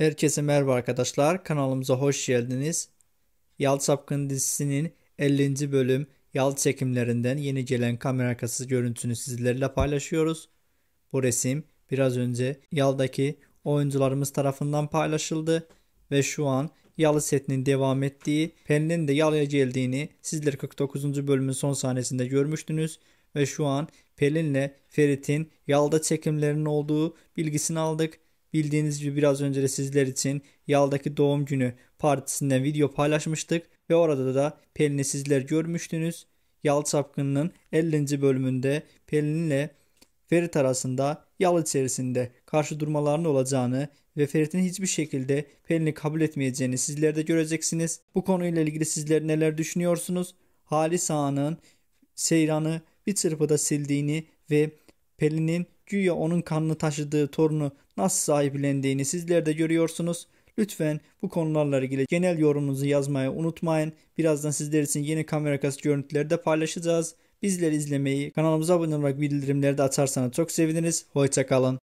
Herkese merhaba arkadaşlar. Kanalımıza hoş geldiniz. Yal Sapkın dizisinin 50. bölüm yal çekimlerinden yeni gelen kamera arkası görüntüsünü sizlerle paylaşıyoruz. Bu resim biraz önce yaldaki oyuncularımız tarafından paylaşıldı ve şu an yalı setinin devam ettiği, Pen'in de yalıya geldiğini sizler 49. bölümün son sahnesinde görmüştünüz ve şu an Pelin'le Ferit'in yalda çekimlerinin olduğu bilgisini aldık Bildiğiniz gibi biraz önce de sizler için Yal'daki doğum günü partisinden video paylaşmıştık ve orada da Pelin'i sizler görmüştünüz. Yal çapkınının 50. bölümünde Pelin ile Ferit arasında yal içerisinde karşı durmalarının olacağını ve Ferit'in hiçbir şekilde Pelin'i kabul etmeyeceğini sizler de göreceksiniz. Bu konuyla ilgili sizler neler düşünüyorsunuz? Halis Ağa'nın Seyran'ı bir çırpıda sildiğini ve Pelin'in Güya onun kanlı taşıdığı torunu nasıl sahiplendiğini sizler de görüyorsunuz. Lütfen bu konularla ilgili genel yorumunuzu yazmayı unutmayın. Birazdan sizler için yeni kamera arkası görüntüleri de paylaşacağız. Bizleri izlemeyi, kanalımıza abone olarak bildirimleri de açarsanız çok seviniriz. Hoşçakalın.